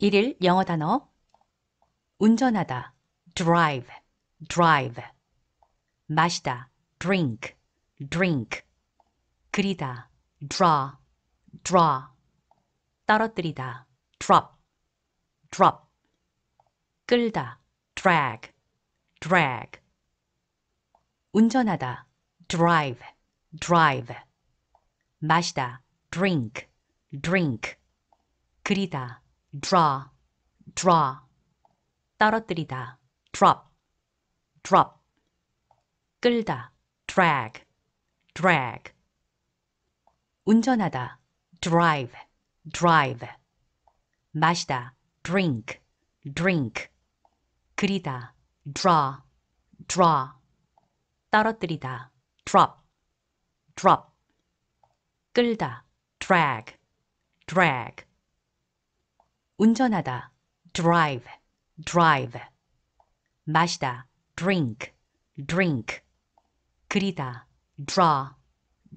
1일 영어 단어 운전하다 drive drive 마시다 drink drink 그리다 draw draw 떨어뜨리다 drop drop 끌다 drag drag 운전하다 drive drive 마시다 drink drink 그리다 draw, draw. 떨어뜨리다, drop, drop. 끌다, drag, drag. 운전하다, drive, drive. 마시다, drink, drink. 그리다, draw, draw. 떨어뜨리다, drop, drop. 끌다, drag, drag. 운전하다 drive, drive. 마시다 drink, drink. 그리다 draw,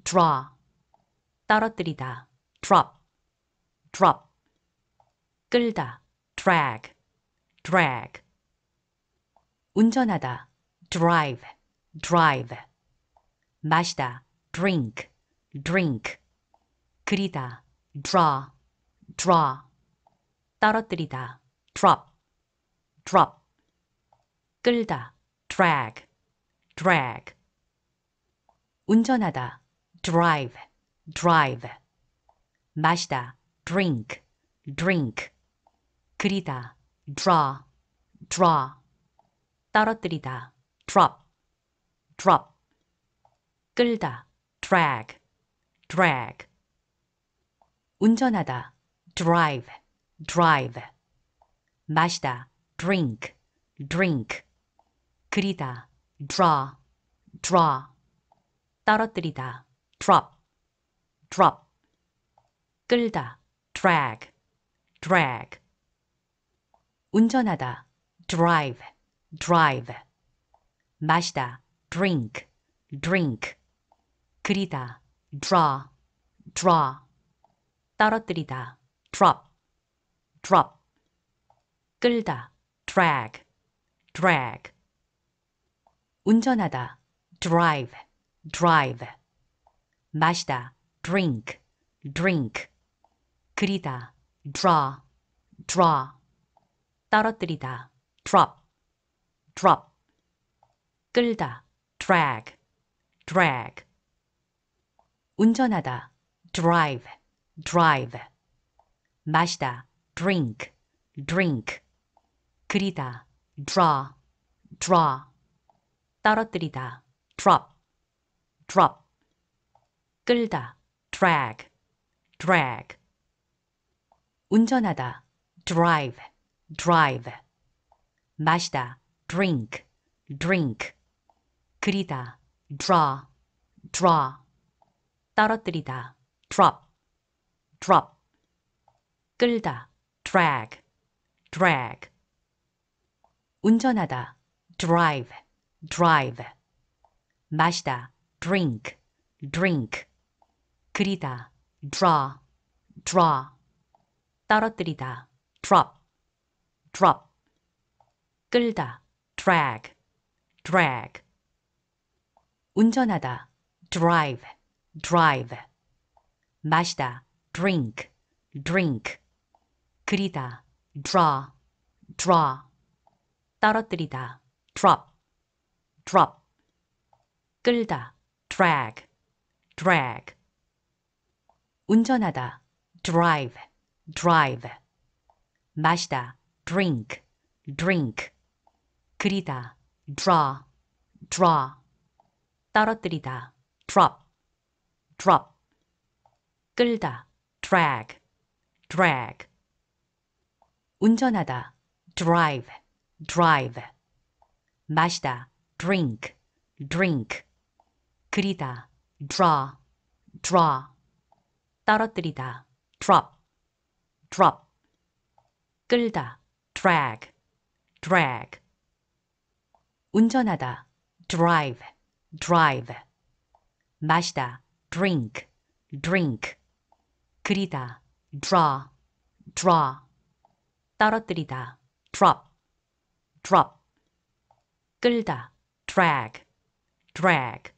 draw. 떨어뜨리다 drop, drop. 끌다 drag, drag. 운전하다 drive, drive. 마시다 drink, drink. 그리다 draw, draw. 떨어뜨리다 drop drop 끌다 drag drag 운전하다 drive drive 마시다 drink drink 그리다 draw draw 떨어뜨리다 drop drop 끌다 drag drag 운전하다 drive drive 마시다 drink drink 그리다 draw draw 떨어뜨리다 drop drop 끌다 drag drag 운전하다 drive drive 마시다 drink drink 그리다 draw draw 떨어뜨리다 drop drop 끌다 drag drag 운전하다 drive drive 마시다 drink drink 그리다 draw draw 떨어뜨리다 drop drop 끌다 drag drag 운전하다 drive drive 마시다 drink, drink. 그리다, draw, draw. 떨어뜨리다, drop, drop. 끌다, drag, drag. 운전하다, drive, drive. 마시다, drink, drink. 그리다, draw, draw. 떨어뜨리다, drop, drop. 끌다, drag, drag. 운전하다, drive, drive. 마시다, drink, drink. 그리다, draw, draw. 떨어뜨리다, drop, drop. 끌다, drag, drag. 운전하다, drive, drive. 마시다, drink, drink. 그리다, draw, draw, 떨어뜨리다, drop, drop, 끌다, drag, drag, 운전하다, drive, drive, 마시다, drink, drink, 그리다, draw, draw, 떨어뜨리다, drop, drop, 끌다, drag, drag, 운전하다 drive, drive. 마시다 drink, drink. 그리다 draw, draw. 떨어뜨리다 drop, drop. 끌다 drag, drag. 운전하다 drive, drive. 마시다 drink, drink. 그리다 draw, draw. 떨어뜨리다 drop drop 끌다 drag drag